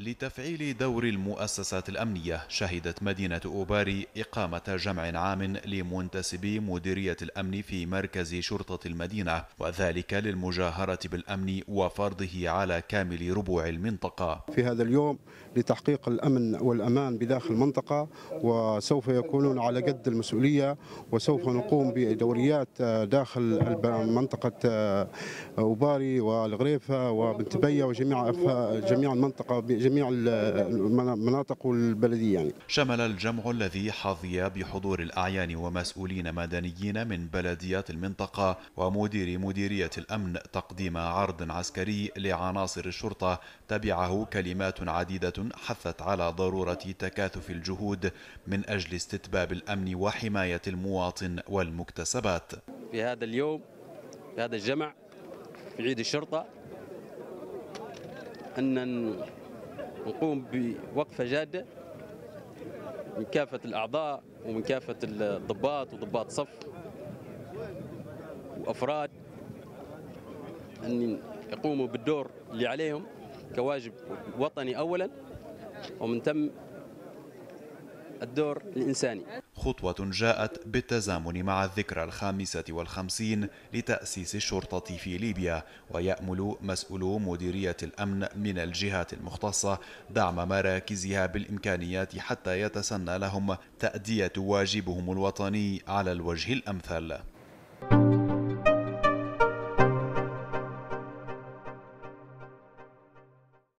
لتفعيل دور المؤسسات الأمنية شهدت مدينة أوباري إقامة جمع عام لمنتسبي مديرية الأمن في مركز شرطة المدينة وذلك للمجاهرة بالأمن وفرضه على كامل ربوع المنطقة في هذا اليوم لتحقيق الأمن والأمان بداخل المنطقة وسوف يكونون على قد المسؤولية وسوف نقوم بدوريات داخل منطقة أوباري والغريفة وبنتبية وجميع جميع المنطقة جميع المناطق والبلدية يعني شمل الجمع الذي حظي بحضور الأعيان ومسؤولين مدنيين من بلديات المنطقة ومدير مديرية الأمن تقديم عرض عسكري لعناصر الشرطة تبعه كلمات عديدة حثت على ضرورة تكاثف الجهود من أجل استتباب الأمن وحماية المواطن والمكتسبات في هذا اليوم في هذا الجمع في عيد الشرطة أن نقوم بوقفة جادة من كافة الأعضاء ومن كافة الضباط وضباط صف وأفراد أن يقوموا بالدور اللي عليهم كواجب وطني أولا ومن ثم الدور الإنساني خطوة جاءت بالتزامن مع الذكرى الخامسة والخمسين لتأسيس الشرطة في ليبيا ويأمل مسؤولو مديرية الأمن من الجهات المختصة دعم مراكزها بالإمكانيات حتى يتسنى لهم تأدية واجبهم الوطني على الوجه الأمثل